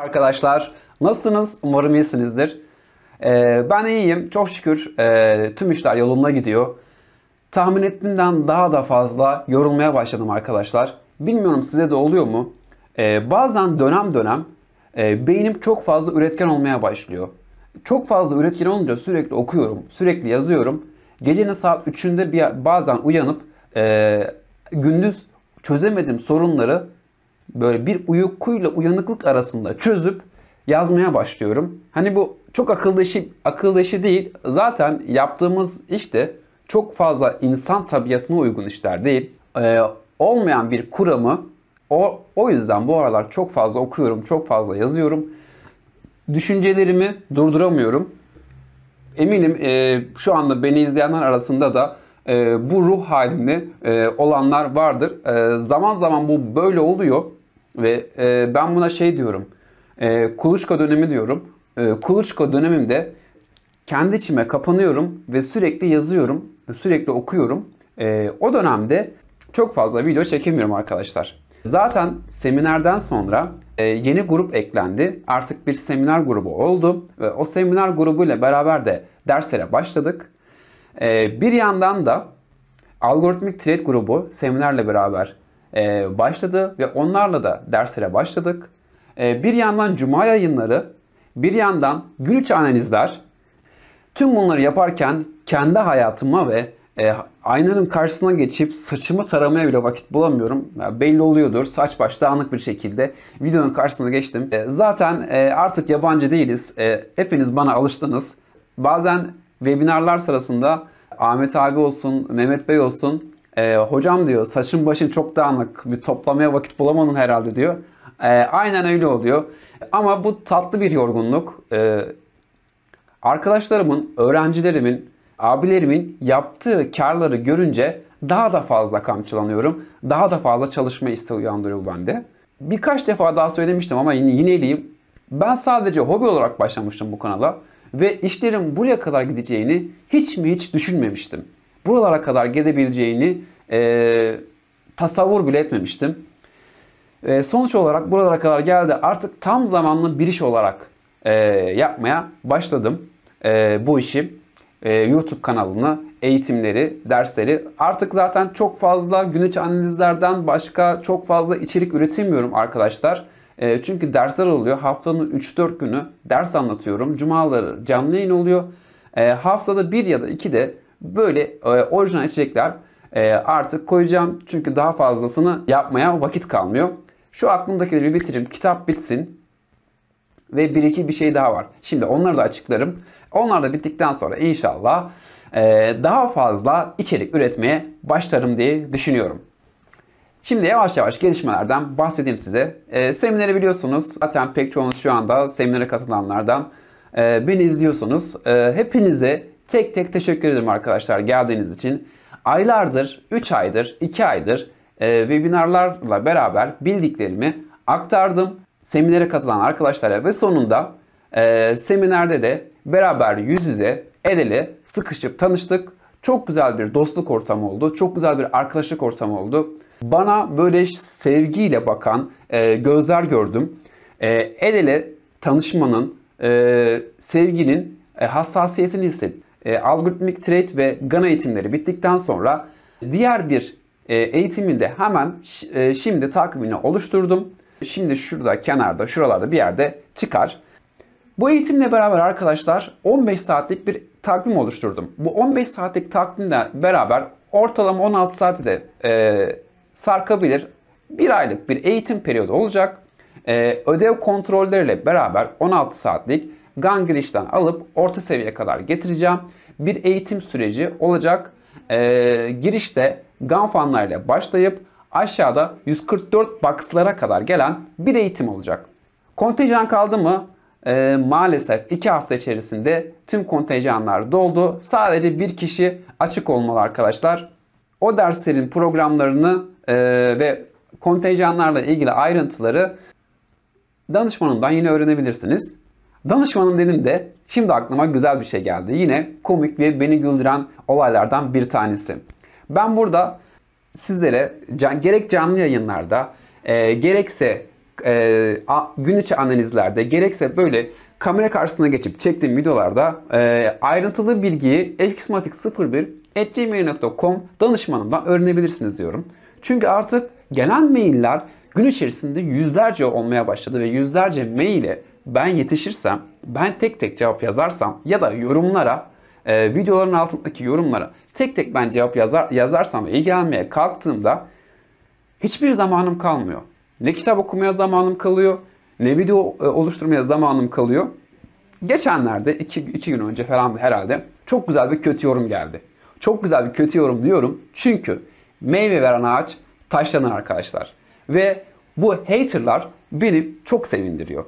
Arkadaşlar nasılsınız? Umarım iyisinizdir. Ee, ben iyiyim. Çok şükür e, tüm işler yolunda gidiyor. Tahmin ettiğimden daha da fazla yorulmaya başladım arkadaşlar. Bilmiyorum size de oluyor mu? Ee, bazen dönem dönem e, beynim çok fazla üretken olmaya başlıyor. Çok fazla üretken olunca sürekli okuyorum, sürekli yazıyorum. Gecenin saat 3'ünde bazen uyanıp e, gündüz çözemediğim sorunları böyle bir uykuyla uyanıklık arasında çözüp yazmaya başlıyorum. Hani bu çok akıldaşı akıldaşı değil. Zaten yaptığımız iş de çok fazla insan tabiatına uygun işler değil. Ee, olmayan bir kuramı o, o yüzden bu aralar çok fazla okuyorum, çok fazla yazıyorum. Düşüncelerimi durduramıyorum. Eminim e, şu anda beni izleyenler arasında da e, bu ruh halinde e, olanlar vardır. E, zaman zaman bu böyle oluyor. Ve e, ben buna şey diyorum. E, kuluçka dönemi diyorum. E, kuluçka dönemimde kendi içime kapanıyorum ve sürekli yazıyorum. Sürekli okuyorum. E, o dönemde çok fazla video çekemiyorum arkadaşlar. Zaten seminerden sonra e, yeni grup eklendi. Artık bir seminer grubu oldu. Ve o seminer grubuyla beraber de derslere başladık. E, bir yandan da algoritmik trade grubu seminerle beraber e, başladı ve onlarla da derslere başladık. E, bir yandan cuma yayınları, bir yandan gün içi analizler. Tüm bunları yaparken kendi hayatıma ve e, aynanın karşısına geçip saçımı taramaya bile vakit bulamıyorum. belli oluyordur. Saç başta anlık bir şekilde videonun karşısına geçtim. zaten artık yabancı değiliz. hepiniz bana alıştınız. Bazen webinarlar sırasında Ahmet abi olsun, Mehmet Bey olsun e, hocam diyor saçın başın çok dağınık bir toplamaya vakit bulamadın herhalde diyor. E, aynen öyle oluyor. Ama bu tatlı bir yorgunluk. E, arkadaşlarımın, öğrencilerimin, abilerimin yaptığı karları görünce daha da fazla kamçılanıyorum. Daha da fazla çalışma isteği uyandırıyor bende. Birkaç defa daha söylemiştim ama yine yineleyeyim. Ben sadece hobi olarak başlamıştım bu kanala ve işlerin buraya kadar gideceğini hiç mi hiç düşünmemiştim buralara kadar gelebileceğini e, tasavvur bile etmemiştim. E, sonuç olarak buralara kadar geldi. Artık tam zamanlı bir iş olarak e, yapmaya başladım e, bu işi. E, YouTube kanalını, eğitimleri, dersleri. Artık zaten çok fazla güneş analizlerden başka çok fazla içerik üretemiyorum arkadaşlar. E, çünkü dersler oluyor. Haftanın 3-4 günü ders anlatıyorum. Cumaları canlı yayın oluyor. E, haftada bir ya da iki de Böyle e, orijinal içerikler e, artık koyacağım. Çünkü daha fazlasını yapmaya vakit kalmıyor. Şu aklımdakileri bir bitireyim. Kitap bitsin. Ve bir iki bir şey daha var. Şimdi onları da açıklarım. Onlar da bittikten sonra inşallah e, daha fazla içerik üretmeye başlarım diye düşünüyorum. Şimdi yavaş yavaş gelişmelerden bahsedeyim size. E, semineri biliyorsunuz. Zaten pek çoğunuz şu anda seminere katılanlardan e, beni izliyorsunuz. E, hepinize Tek tek teşekkür ederim arkadaşlar geldiğiniz için. Aylardır, 3 aydır, 2 aydır e, webinarlarla beraber bildiklerimi aktardım. Seminere katılan arkadaşlara ve sonunda e, seminerde de beraber yüz yüze el ele sıkışıp tanıştık. Çok güzel bir dostluk ortamı oldu. Çok güzel bir arkadaşlık ortamı oldu. Bana böyle sevgiyle bakan e, gözler gördüm. E, el ele tanışmanın, e, sevginin e, hassasiyetini hissettim e, algoritmik trade ve GAN eğitimleri bittikten sonra diğer bir e, eğitiminde hemen e, şimdi takvimini oluşturdum. Şimdi şurada kenarda şuralarda bir yerde çıkar. Bu eğitimle beraber arkadaşlar 15 saatlik bir takvim oluşturdum. Bu 15 saatlik takvimle beraber ortalama 16 saati de e, sarkabilir. Bir aylık bir eğitim periyodu olacak. E, ödev kontrolleriyle beraber 16 saatlik gangrişten alıp orta seviyeye kadar getireceğim. Bir eğitim süreci olacak. Ee, girişte ganfanlar fanlarıyla başlayıp aşağıda 144 box'lara kadar gelen bir eğitim olacak. Kontenjan kaldı mı? Ee, maalesef 2 hafta içerisinde tüm kontenjanlar doldu. Sadece bir kişi açık olmalı arkadaşlar. O derslerin programlarını e, ve kontenjanlarla ilgili ayrıntıları danışmanından yine öğrenebilirsiniz. Danışmanım dedim de şimdi aklıma güzel bir şey geldi. Yine komik ve beni güldüren olaylardan bir tanesi. Ben burada sizlere can, gerek canlı yayınlarda e, gerekse e, a, gün içi analizlerde gerekse böyle kamera karşısına geçip çektiğim videolarda e, ayrıntılı bilgiyi fxmatic01.gmail.com danışmanımdan öğrenebilirsiniz diyorum. Çünkü artık gelen mailler gün içerisinde yüzlerce olmaya başladı ve yüzlerce maile ben yetişirsem, ben tek tek cevap yazarsam ya da yorumlara, e, videoların altındaki yorumlara tek tek ben cevap yazar, yazarsam ve ilgilenmeye kalktığımda hiçbir zamanım kalmıyor. Ne kitap okumaya zamanım kalıyor, ne video e, oluşturmaya zamanım kalıyor. Geçenlerde, iki, iki gün önce falan herhalde çok güzel bir kötü yorum geldi. Çok güzel bir kötü yorum diyorum çünkü meyve veren ağaç taşlanır arkadaşlar. Ve bu haterlar beni çok sevindiriyor.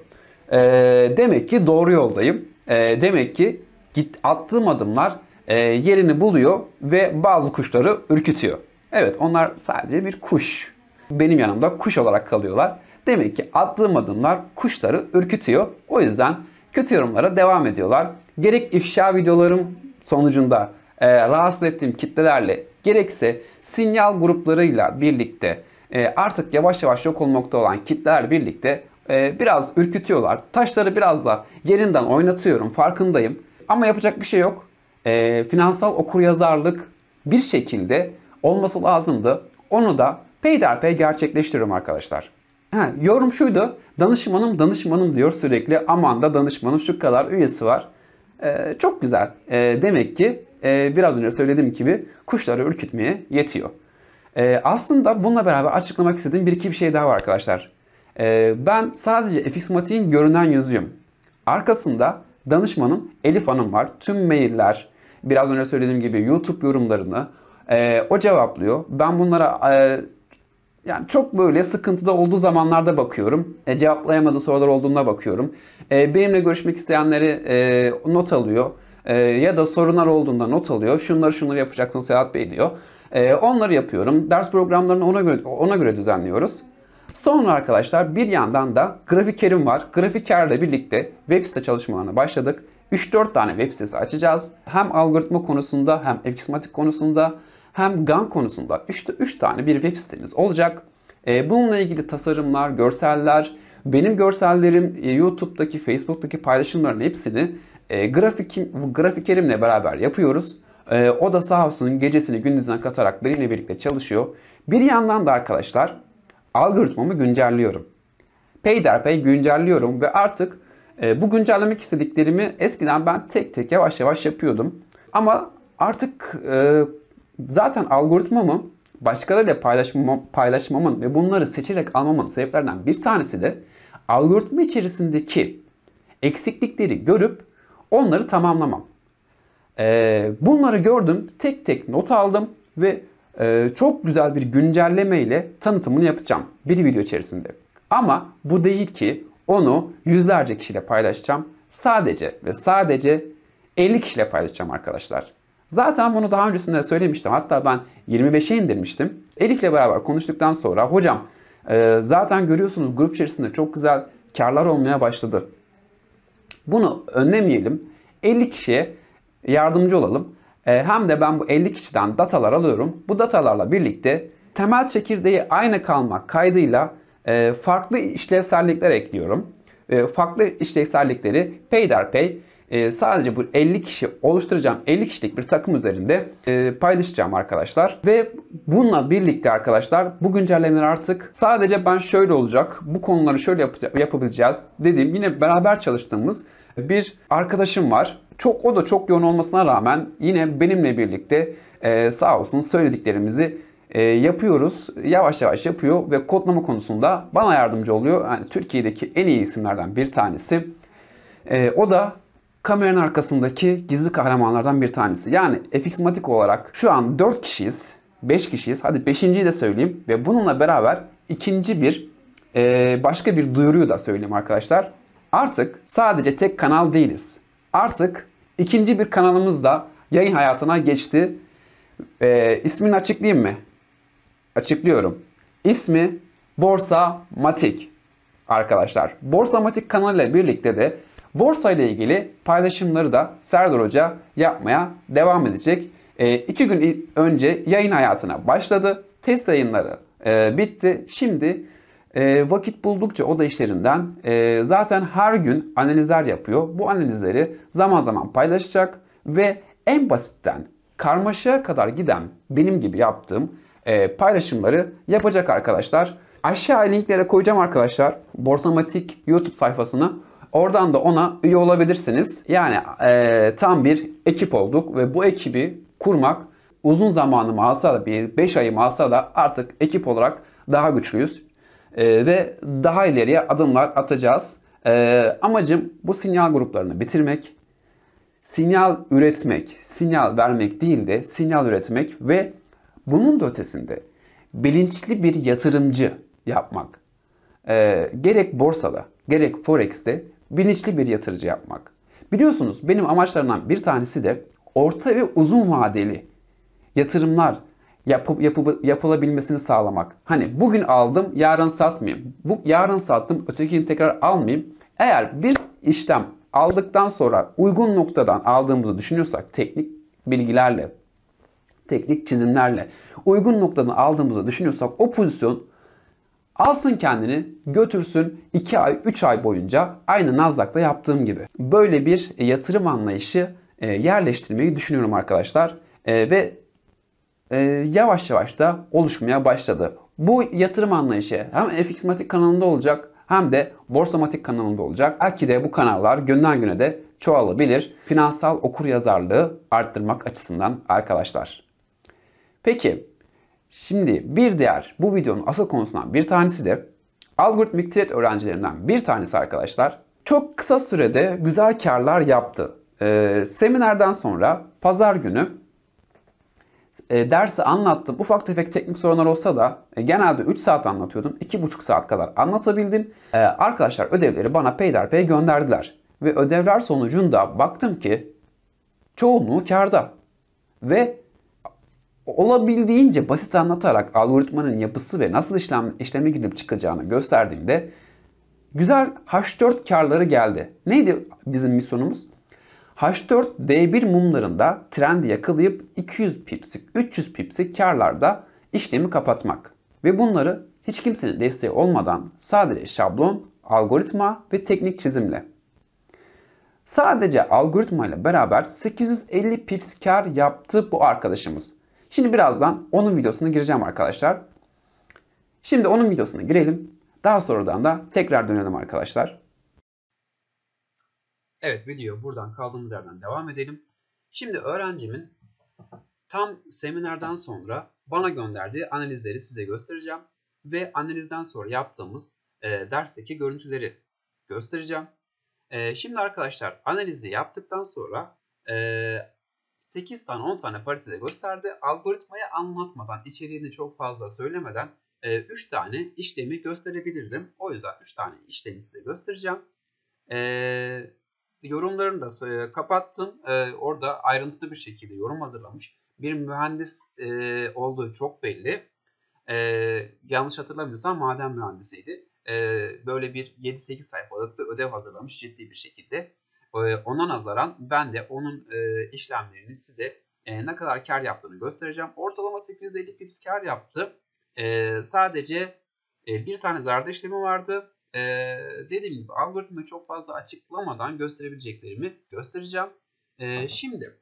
E, demek ki doğru yoldayım. E, demek ki git attığım adımlar e, yerini buluyor ve bazı kuşları ürkütüyor. Evet onlar sadece bir kuş. Benim yanımda kuş olarak kalıyorlar. Demek ki attığım adımlar kuşları ürkütüyor. O yüzden kötü yorumlara devam ediyorlar. Gerek ifşa videolarım sonucunda e, rahatsız ettiğim kitlelerle gerekse sinyal gruplarıyla birlikte e, artık yavaş yavaş yok olmakta olan kitlelerle birlikte e, biraz ürkütüyorlar. Taşları biraz da yerinden oynatıyorum farkındayım. Ama yapacak bir şey yok. E, finansal okuryazarlık bir şekilde olması lazımdı. Onu da peyderpey gerçekleştiriyorum arkadaşlar. Ha, yorum şuydu. Danışmanım danışmanım diyor sürekli. Aman da danışmanım şu kadar üyesi var. Ee, çok güzel. Ee, demek ki e, biraz önce söylediğim gibi kuşları ürkütmeye yetiyor. Ee, aslında bununla beraber açıklamak istediğim bir iki bir şey daha var arkadaşlar. Ee, ben sadece fxmatiğin görünen yüzüyüm. Arkasında danışmanım Elif Hanım var. Tüm mailler, biraz önce söylediğim gibi YouTube yorumlarını e, o cevaplıyor. Ben bunlara e, yani çok böyle sıkıntıda olduğu zamanlarda bakıyorum. E, cevaplayamadığı sorular olduğunda bakıyorum. E, benimle görüşmek isteyenleri e, not alıyor. E, ya da sorunlar olduğunda not alıyor. Şunları şunları yapacaksın Sedat Bey diyor. E, onları yapıyorum. Ders programlarını ona göre, ona göre düzenliyoruz. Sonra arkadaşlar bir yandan da grafikerim var. Grafikerle birlikte web site çalışmalarına başladık. 3-4 tane web sitesi açacağız. Hem algoritma konusunda hem ekizmatik konusunda hem GAN konusunda 3, 3 tane bir web sitemiz olacak. Ee, bununla ilgili tasarımlar, görseller, benim görsellerim e, YouTube'daki, Facebook'taki paylaşımların hepsini e, grafikerimle beraber yapıyoruz. Ee, o da sağ olsun gecesini gündüzden katarak benimle birlikte çalışıyor. Bir yandan da arkadaşlar algoritmamı güncelliyorum. Peyderpey güncelliyorum ve artık e, bu güncellemek istediklerimi eskiden ben tek tek yavaş yavaş yapıyordum. Ama artık e, zaten algoritmamı başkalarıyla paylaşmam, paylaşmamın ve bunları seçerek almamın sebeplerinden bir tanesi de algoritma içerisindeki eksiklikleri görüp onları tamamlamam. E, bunları gördüm, tek tek not aldım ve ee, çok güzel bir güncelleme ile tanıtımını yapacağım bir video içerisinde. Ama bu değil ki onu yüzlerce kişiyle paylaşacağım. Sadece ve sadece 50 kişiyle paylaşacağım arkadaşlar. Zaten bunu daha öncesinde de söylemiştim. Hatta ben 25'e indirmiştim. Elif'le beraber konuştuktan sonra hocam e, zaten görüyorsunuz grup içerisinde çok güzel karlar olmaya başladı. Bunu önlemeyelim. 50 kişiye yardımcı olalım. E, hem de ben bu 50 kişiden datalar alıyorum. Bu datalarla birlikte temel çekirdeği aynı kalmak kaydıyla e, farklı işlevsellikler ekliyorum. E, farklı işlevsellikleri peyderpey sadece bu 50 kişi oluşturacağım 50 kişilik bir takım üzerinde paylaşacağım arkadaşlar. Ve bununla birlikte arkadaşlar bu güncellemeler artık sadece ben şöyle olacak, bu konuları şöyle yap yapabileceğiz dediğim yine beraber çalıştığımız bir arkadaşım var. Çok o da çok yoğun olmasına rağmen yine benimle birlikte e, sağ olsun söylediklerimizi e, yapıyoruz. Yavaş yavaş yapıyor ve kodlama konusunda bana yardımcı oluyor. Yani Türkiye'deki en iyi isimlerden bir tanesi. E, o da kameranın arkasındaki gizli kahramanlardan bir tanesi. Yani FXmatic olarak şu an 4 kişiyiz. 5 kişiyiz. Hadi 5.yi de söyleyeyim. Ve bununla beraber ikinci bir e, başka bir duyuruyu da söyleyeyim arkadaşlar. Artık sadece tek kanal değiliz. Artık İkinci bir kanalımız da yayın hayatına geçti. E, ismini açıklayayım mı? Açıklıyorum. İsmi Borsa Matik arkadaşlar. Borsa Matik kanalıyla birlikte de borsa ile ilgili paylaşımları da Serdar Hoca yapmaya devam edecek. E, iki gün önce yayın hayatına başladı. Test yayınları e, bitti. Şimdi e, vakit buldukça o da işlerinden e, zaten her gün analizler yapıyor. Bu analizleri zaman zaman paylaşacak ve en basitten karmaşaya kadar giden benim gibi yaptığım e, paylaşımları yapacak arkadaşlar. Aşağıya linklere koyacağım arkadaşlar. Borsamatik YouTube sayfasını. Oradan da ona üye olabilirsiniz. Yani e, tam bir ekip olduk ve bu ekibi kurmak uzun zamanı alsa da bir 5 ayı alsa da artık ekip olarak daha güçlüyüz. Ee, ve daha ileriye adımlar atacağız. Ee, amacım bu sinyal gruplarını bitirmek, sinyal üretmek, sinyal vermek değil de sinyal üretmek ve bunun da ötesinde bilinçli bir yatırımcı yapmak. Ee, gerek borsada, gerek forex'te bilinçli bir yatırıcı yapmak. Biliyorsunuz benim amaçlarımdan bir tanesi de orta ve uzun vadeli yatırımlar yapı, yapı, yapılabilmesini sağlamak. Hani bugün aldım yarın satmayayım. Bu yarın sattım ötekini tekrar almayayım. Eğer bir işlem aldıktan sonra uygun noktadan aldığımızı düşünüyorsak teknik bilgilerle, teknik çizimlerle uygun noktadan aldığımızı düşünüyorsak o pozisyon alsın kendini götürsün 2 ay 3 ay boyunca aynı Nasdaq'ta yaptığım gibi. Böyle bir yatırım anlayışı e, yerleştirmeyi düşünüyorum arkadaşlar. E, ve e, yavaş yavaş da oluşmaya başladı. Bu yatırım anlayışı hem FXmatik kanalında olacak hem de Borsamatik kanalında olacak. Belki de bu kanallar günden güne de çoğalabilir. Finansal okur yazarlığı arttırmak açısından arkadaşlar. Peki şimdi bir diğer bu videonun asıl konusundan bir tanesi de algoritmik trade öğrencilerinden bir tanesi arkadaşlar. Çok kısa sürede güzel karlar yaptı. Ee, seminerden sonra pazar günü e, dersi anlattım. Ufak tefek teknik sorunlar olsa da e, genelde 3 saat anlatıyordum. 2,5 saat kadar anlatabildim. E, arkadaşlar ödevleri bana peyderpey gönderdiler. Ve ödevler sonucunda baktım ki çoğunluğu karda. Ve olabildiğince basit anlatarak algoritmanın yapısı ve nasıl işlem, işleme gidip çıkacağını gösterdiğimde güzel H4 karları geldi. Neydi bizim misyonumuz? H4D1 mumlarında trendi yakalayıp 200 pipsik, 300 pipsik karlarda işlemi kapatmak ve bunları hiç kimsenin desteği olmadan sadece şablon, algoritma ve teknik çizimle. Sadece algoritma ile beraber 850 pips kar yaptı bu arkadaşımız. Şimdi birazdan onun videosuna gireceğim arkadaşlar. Şimdi onun videosuna girelim. Daha sonradan da tekrar dönelim arkadaşlar. Evet video buradan kaldığımız yerden devam edelim. Şimdi öğrencimin tam seminerden sonra bana gönderdiği analizleri size göstereceğim. Ve analizden sonra yaptığımız e, dersteki görüntüleri göstereceğim. E, şimdi arkadaşlar analizi yaptıktan sonra e, 8 tane 10 tane paritede gösterdi. Algoritmayı anlatmadan, içeriğini çok fazla söylemeden 3 e, tane işlemi gösterebilirdim. O yüzden 3 tane işlemi size göstereceğim. Ee, yorumlarını da e, kapattım. E, orada ayrıntılı bir şekilde yorum hazırlamış. Bir mühendis e, olduğu çok belli. yanlış hatırlamıyorsam maden mühendisiydi. böyle bir 7-8 sayfalık bir ödev hazırlamış ciddi bir şekilde. ona nazaran ben de onun işlemlerini size ne kadar kar yaptığını göstereceğim. Ortalama 850 pips kar yaptı. sadece bir tane zarda işlemi vardı e, dediğim gibi algoritma çok fazla açıklamadan gösterebileceklerimi göstereceğim. E, şimdi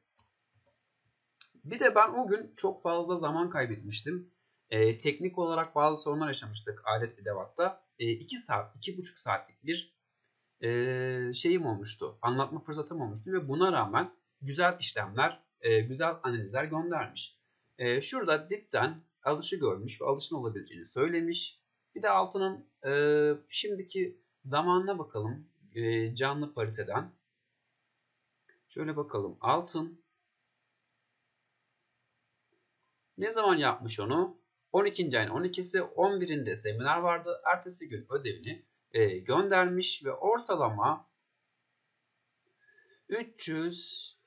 bir de ben o gün çok fazla zaman kaybetmiştim. E, teknik olarak bazı sorunlar yaşamıştık alet edevatta. 2 e, iki saat, 2,5 saatlik bir e, şeyim olmuştu. Anlatma fırsatım olmuştu ve buna rağmen güzel işlemler, e, güzel analizler göndermiş. E, şurada dipten alışı görmüş ve alışın olabileceğini söylemiş. Bir de altının e, şimdiki zamanına bakalım e, canlı pariteden. Şöyle bakalım altın. Ne zaman yapmış onu? 12. ayın 12'si 11'inde seminer vardı. Ertesi gün ödevini e, göndermiş ve ortalama 360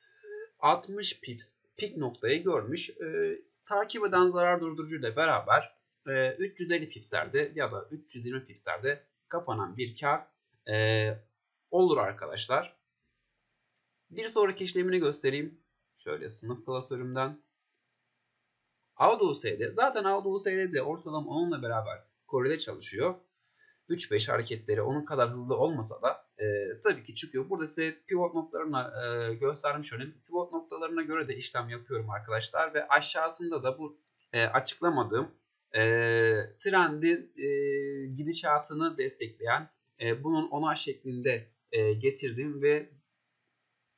pips pik noktayı görmüş. E, takip eden zarar durdurucuyla beraber e, 350 pipslerde ya da 320 pipslerde kapanan bir kar e, ee, olur arkadaşlar. Bir sonraki işlemini göstereyim. Şöyle sınıf klasörümden. AUDUS'de zaten AUDUS'de de ortalama onunla beraber Kore'de çalışıyor. 3-5 hareketleri onun kadar hızlı olmasa da e, tabii ki çıkıyor. Burada size pivot noktalarına e, göstermiş olayım. Pivot noktalarına göre de işlem yapıyorum arkadaşlar ve aşağısında da bu e, açıklamadığım e, ee, trendin e, gidişatını destekleyen e, bunun onar şeklinde e, getirdiğim ve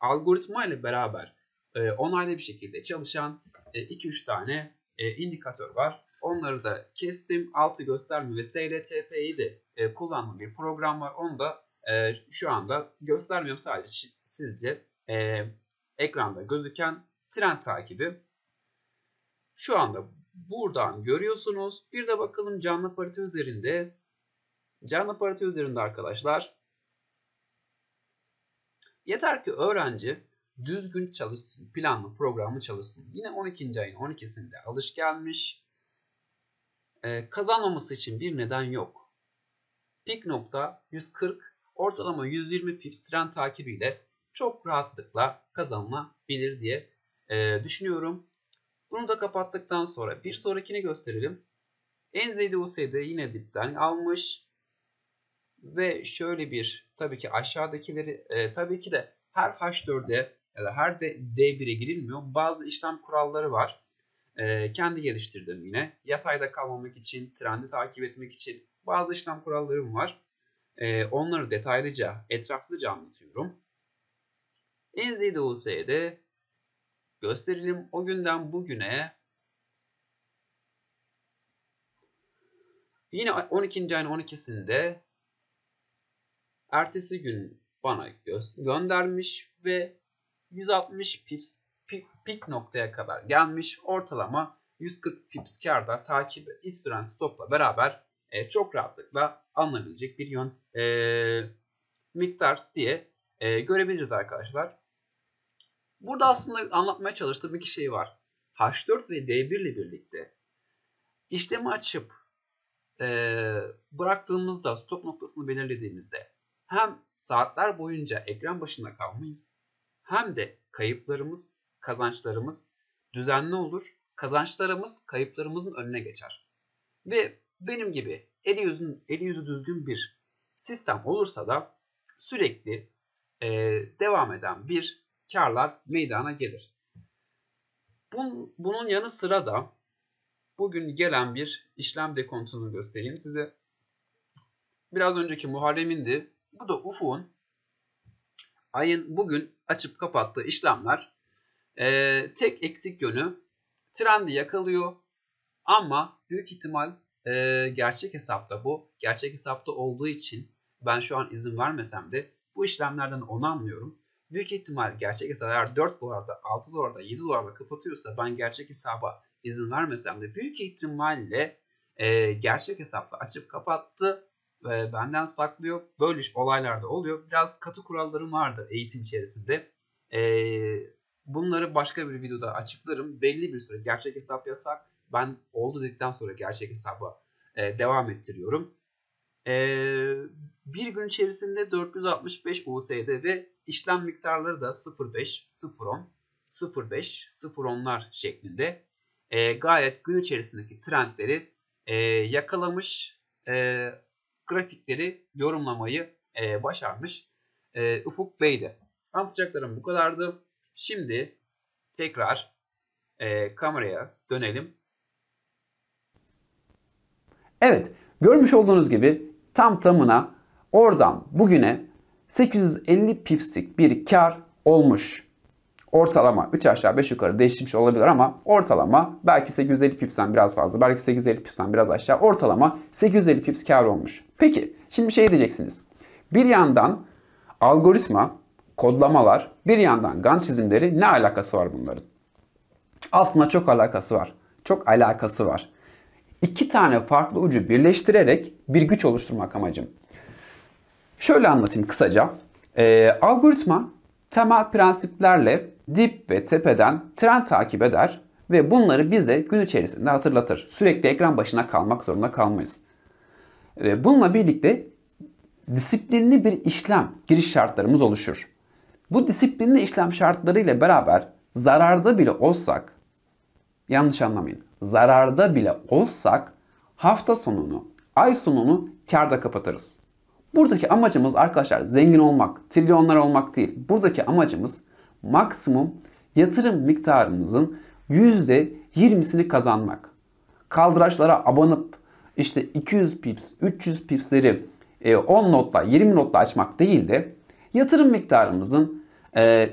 algoritma ile beraber e, onaylı bir şekilde çalışan 2-3 e, tane e, indikatör var. Onları da kestim. Altı göstermiyor ve SLTP'yi de e, kullandığım bir program var. Onu da e, şu anda göstermiyorum. Sadece sizce e, ekranda gözüken trend takibi. Şu anda buradan görüyorsunuz. Bir de bakalım canlı parite üzerinde. Canlı parite üzerinde arkadaşlar. Yeter ki öğrenci düzgün çalışsın, planlı programı çalışsın. Yine 12. ayın 12'sinde alış gelmiş. Ee, kazanmaması için bir neden yok. Pik nokta 140, ortalama 120 pips trend takibiyle çok rahatlıkla kazanılabilir diye e, düşünüyorum. Bunu da kapattıktan sonra bir sonrakini gösterelim. NZDUS'de yine dipten almış. Ve şöyle bir tabii ki aşağıdakileri e, tabii ki de her H4'e ya da her D1'e girilmiyor. Bazı işlem kuralları var. E, kendi geliştirdim yine. Yatayda kalmamak için, trendi takip etmek için bazı işlem kurallarım var. E, onları detaylıca, etraflıca anlatıyorum. NZDUS'de gösterelim. O günden bugüne yine 12. ayın 12'sinde ertesi gün bana gö göndermiş ve 160 pips pik, noktaya kadar gelmiş. Ortalama 140 pips karda takip iz süren stopla beraber e, çok rahatlıkla anlayabilecek bir yön e, miktar diye e, görebiliriz arkadaşlar. Burada aslında anlatmaya çalıştığım iki şey var. H4 ve D1 ile birlikte işlemi açıp e, bıraktığımızda stop noktasını belirlediğimizde hem saatler boyunca ekran başında kalmayız hem de kayıplarımız, kazançlarımız düzenli olur. Kazançlarımız kayıplarımızın önüne geçer. Ve benim gibi eli, yüzün, eli yüzü düzgün bir sistem olursa da sürekli e, devam eden bir karlar meydana gelir. Bun, bunun yanı sıra da bugün gelen bir işlem dekontunu göstereyim size. Biraz önceki Muharrem'indi. Bu da UFO'nun ayın bugün açıp kapattığı işlemler e, tek eksik yönü trendi yakalıyor ama büyük ihtimal e, gerçek hesapta bu. Gerçek hesapta olduğu için ben şu an izin vermesem de bu işlemlerden onu anlıyorum büyük ihtimal gerçek hesabı eğer 4 dolarda, 6 dolarda, 7 dolarda kapatıyorsa ben gerçek hesaba izin vermesem de büyük ihtimalle e, gerçek hesapta açıp kapattı ve benden saklıyor. Böyle iş olaylarda oluyor. Biraz katı kurallarım vardı eğitim içerisinde. E, bunları başka bir videoda açıklarım. Belli bir süre gerçek hesap yasak. Ben oldu dedikten sonra gerçek hesaba e, devam ettiriyorum. E, bir gün içerisinde 465 USD ve İşlem miktarları da 0.5, 0.10, 0.5, 0.10'lar şeklinde e, gayet gün içerisindeki trendleri e, yakalamış, e, grafikleri yorumlamayı e, başarmış e, Ufuk Bey'de. Anlatacaklarım bu kadardı. Şimdi tekrar e, kameraya dönelim. Evet, görmüş olduğunuz gibi tam tamına oradan bugüne 850 pipslik bir kar olmuş. Ortalama 3 aşağı 5 yukarı değişmiş olabilir ama ortalama belki 850 pipsen biraz fazla, belki 850 pipsen biraz aşağı. Ortalama 850 pips kar olmuş. Peki şimdi şey diyeceksiniz. Bir yandan algoritma, kodlamalar, bir yandan Gantt çizimleri ne alakası var bunların? Aslında çok alakası var. Çok alakası var. İki tane farklı ucu birleştirerek bir güç oluşturmak amacım. Şöyle anlatayım kısaca. E, algoritma temel prensiplerle dip ve tepeden trend takip eder ve bunları bize gün içerisinde hatırlatır. Sürekli ekran başına kalmak zorunda kalmayız. E, bununla birlikte disiplinli bir işlem giriş şartlarımız oluşur. Bu disiplinli işlem şartları ile beraber zararda bile olsak, yanlış anlamayın, zararda bile olsak hafta sonunu, ay sonunu karda kapatırız. Buradaki amacımız arkadaşlar zengin olmak, trilyonlar olmak değil. Buradaki amacımız maksimum yatırım miktarımızın %20'sini kazanmak. Kaldıraçlara abanıp işte 200 pips, 300 pipsleri 10 e, notla, 20 notla açmak değil de yatırım miktarımızın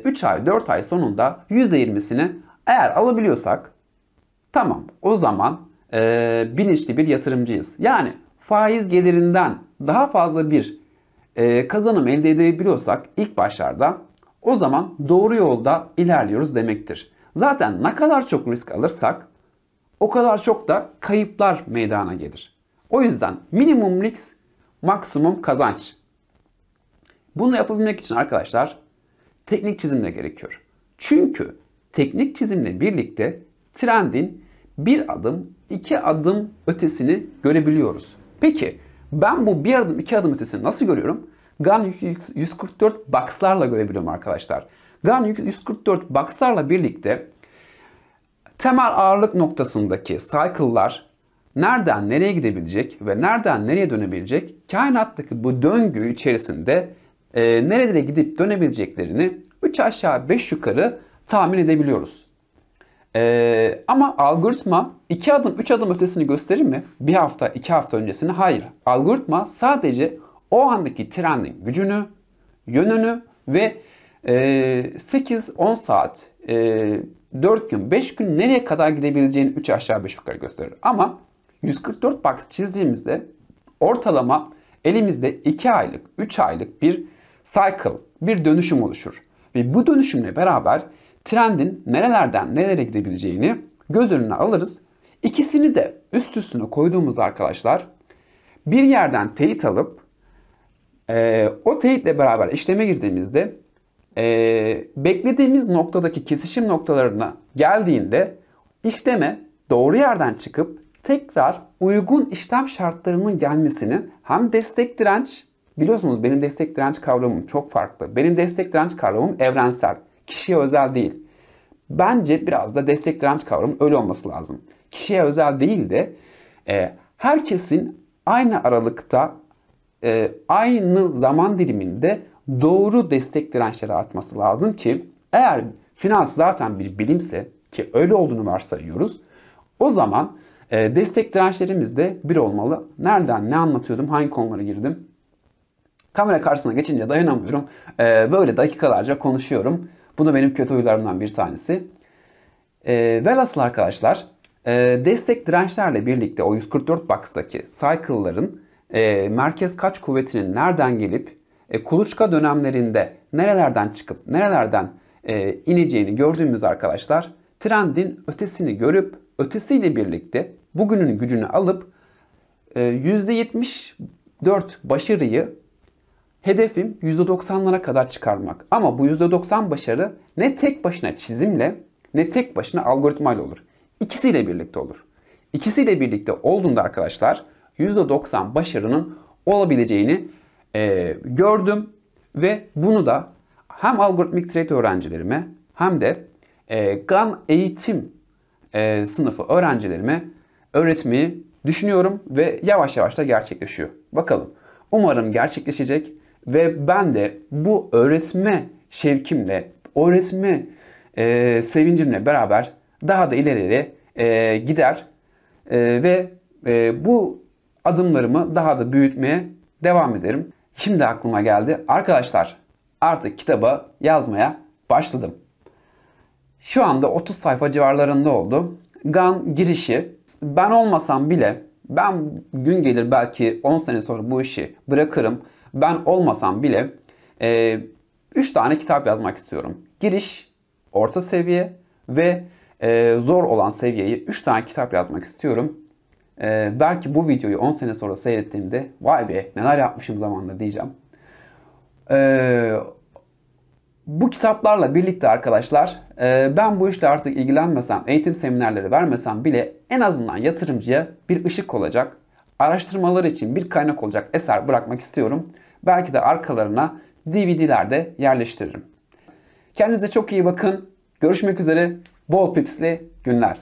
3 e, ay, 4 ay sonunda %20'sini eğer alabiliyorsak tamam o zaman e, bilinçli bir yatırımcıyız. Yani faiz gelirinden daha fazla bir e, kazanım elde edebiliyorsak ilk başlarda o zaman doğru yolda ilerliyoruz demektir. Zaten ne kadar çok risk alırsak o kadar çok da kayıplar meydana gelir. O yüzden minimum risk maksimum kazanç. Bunu yapabilmek için arkadaşlar teknik çizimle gerekiyor. Çünkü teknik çizimle birlikte trendin bir adım, iki adım ötesini görebiliyoruz. Peki ben bu bir adım iki adım ötesini nasıl görüyorum? GAN 144 box'larla görebiliyorum arkadaşlar. GAN 144 box'larla birlikte temel ağırlık noktasındaki cycle'lar nereden nereye gidebilecek ve nereden nereye dönebilecek kainattaki bu döngü içerisinde e, nerelere gidip dönebileceklerini 3 aşağı 5 yukarı tahmin edebiliyoruz. Ee, ama algoritma iki adım, üç adım ötesini gösterir mi? Bir hafta, iki hafta öncesini? Hayır. Algoritma sadece o andaki trendin gücünü, yönünü ve e, 8-10 saat, e, 4 gün, 5 gün nereye kadar gidebileceğini 3 aşağı 5 yukarı gösterir. Ama 144 box çizdiğimizde ortalama elimizde 2 aylık, 3 aylık bir cycle, bir dönüşüm oluşur. Ve bu dönüşümle beraber trendin nerelerden nerelere gidebileceğini göz önüne alırız. İkisini de üst üstüne koyduğumuz arkadaşlar bir yerden teyit alıp e, o teyitle beraber işleme girdiğimizde e, beklediğimiz noktadaki kesişim noktalarına geldiğinde işleme doğru yerden çıkıp tekrar uygun işlem şartlarının gelmesini hem destek direnç biliyorsunuz benim destek direnç kavramım çok farklı. Benim destek direnç kavramım evrensel. Kişiye özel değil. Bence biraz da destek direnç kavramı öyle olması lazım. Kişiye özel değil de e, herkesin aynı aralıkta e, aynı zaman diliminde doğru destek dirençleri atması lazım ki eğer finans zaten bir bilimse ki öyle olduğunu varsayıyoruz o zaman e, destek dirençlerimiz de bir olmalı. Nereden ne anlatıyordum hangi konulara girdim? Kamera karşısına geçince dayanamıyorum. E, böyle dakikalarca konuşuyorum. Bu da benim kötü huylarımdan bir tanesi. E, ee, velhasıl arkadaşlar e, destek dirençlerle birlikte o 144 box'taki cycle'ların e, merkez kaç kuvvetinin nereden gelip e, kuluçka dönemlerinde nerelerden çıkıp nerelerden e, ineceğini gördüğümüz arkadaşlar trendin ötesini görüp ötesiyle birlikte bugünün gücünü alıp %74 e, başarıyı Hedefim %90'lara kadar çıkarmak. Ama bu %90 başarı ne tek başına çizimle ne tek başına algoritmayla olur. İkisiyle birlikte olur. İkisiyle birlikte olduğunda arkadaşlar %90 başarının olabileceğini e, gördüm. Ve bunu da hem algoritmik trade öğrencilerime hem de e, GAN eğitim e, sınıfı öğrencilerime öğretmeyi düşünüyorum ve yavaş yavaş da gerçekleşiyor. Bakalım. Umarım gerçekleşecek. Ve ben de bu öğretme şevkimle, öğretme e, sevincimle beraber daha da ileri e, gider e, ve e, bu adımlarımı daha da büyütmeye devam ederim. Şimdi aklıma geldi. Arkadaşlar artık kitaba yazmaya başladım. Şu anda 30 sayfa civarlarında oldu. GAN girişi ben olmasam bile ben gün gelir belki 10 sene sonra bu işi bırakırım ben olmasam bile 3 e, üç tane kitap yazmak istiyorum. Giriş, orta seviye ve e, zor olan seviyeyi 3 tane kitap yazmak istiyorum. E, belki bu videoyu 10 sene sonra seyrettiğimde vay be neler yapmışım zamanında diyeceğim. E, bu kitaplarla birlikte arkadaşlar e, ben bu işle artık ilgilenmesem, eğitim seminerleri vermesem bile en azından yatırımcıya bir ışık olacak, araştırmalar için bir kaynak olacak eser bırakmak istiyorum. Belki de arkalarına DVD'ler de yerleştiririm. Kendinize çok iyi bakın. Görüşmek üzere. Bol pipsli günler.